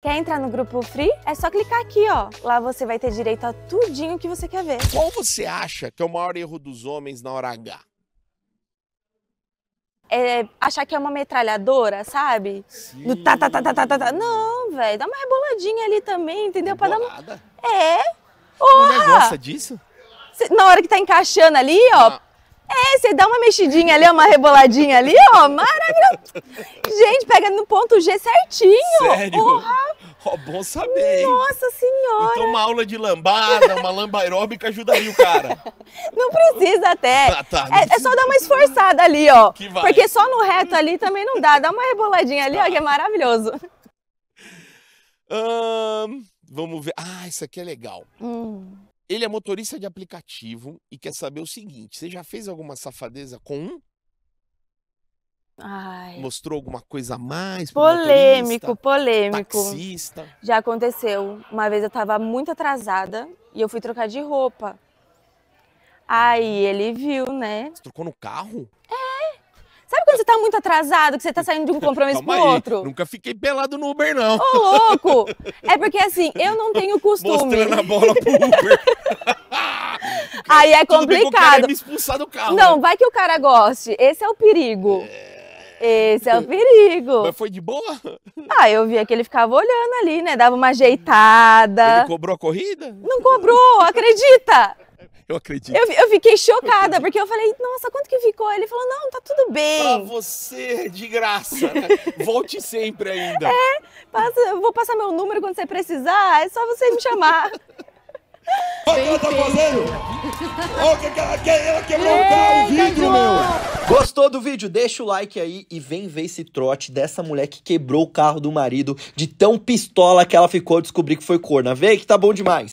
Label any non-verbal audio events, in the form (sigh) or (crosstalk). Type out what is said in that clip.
Quer entrar no grupo Free? É só clicar aqui, ó. Lá você vai ter direito a tudinho que você quer ver. Qual você acha que é o maior erro dos homens na hora H? É achar que é uma metralhadora, sabe? Sim. No ta tá, ta tá, ta tá, ta ta ta. Não, velho. Dá uma reboladinha ali também, entendeu? Pra dar uma... É. Porra! Você gosta disso? Na hora que tá encaixando ali, ó. É, você dá uma mexidinha ali, uma reboladinha ali, ó, maravilhoso. Gente, pega no ponto G certinho. Sério? Uhum. Ó, bom saber. Nossa senhora. Então uma aula de lambada, uma lamba aeróbica ajudaria o cara. Não precisa até. Tá, tá, é, é, só dar uma esforçada ali, ó. Que vai. Porque só no reto ali também não dá. Dá uma reboladinha ali, tá. ó, que é maravilhoso. vamos ver. Ah, isso aqui é legal. Hum. Ele é motorista de aplicativo e quer hum. saber o seguinte: você já fez alguma safadeza com um? Ai. Mostrou alguma coisa a mais? Polêmico, polêmico. Taxista. Já aconteceu. Uma vez eu tava muito atrasada e eu fui trocar de roupa. Aí ah. ele viu, né? Você trocou no carro? É. Sabe quando você tá muito atrasado, que você tá saindo de um (laughs) compromisso pro outro? Nunca fiquei pelado no Uber, não. Ô, louco! (laughs) É porque assim, eu não tenho costume. Mostrando a bola pro Uber. (laughs) (laughs) Aí é, é complicado. me expulsar do carro. Não, né? vai que o cara goste. Esse é o perigo. É... Esse é o perigo. Mas foi de boa? Ah, eu via que ele ficava olhando ali, né? Dava uma ajeitada. Ele cobrou a corrida? Não cobrou, acredita! Eu acredito. Eu, eu, fiquei chocada, porque eu falei, nossa, quanto que ficou? Ele falou, não, tá tudo bem. Pra você, de graça. Né? (laughs) Volte sempre ainda. É, passa, eu vou passar meu número quando você precisar, é só você me chamar. Olha o que ela tá fazendo! Olha que, que ela, ela quebrou o carro, o vidro, João. meu! Gostou do vídeo? Deixa o like aí e vem ver esse trote dessa mulher que quebrou o carro do marido de tão pistola que ela ficou descobrir que foi corna. Vê que tá bom demais!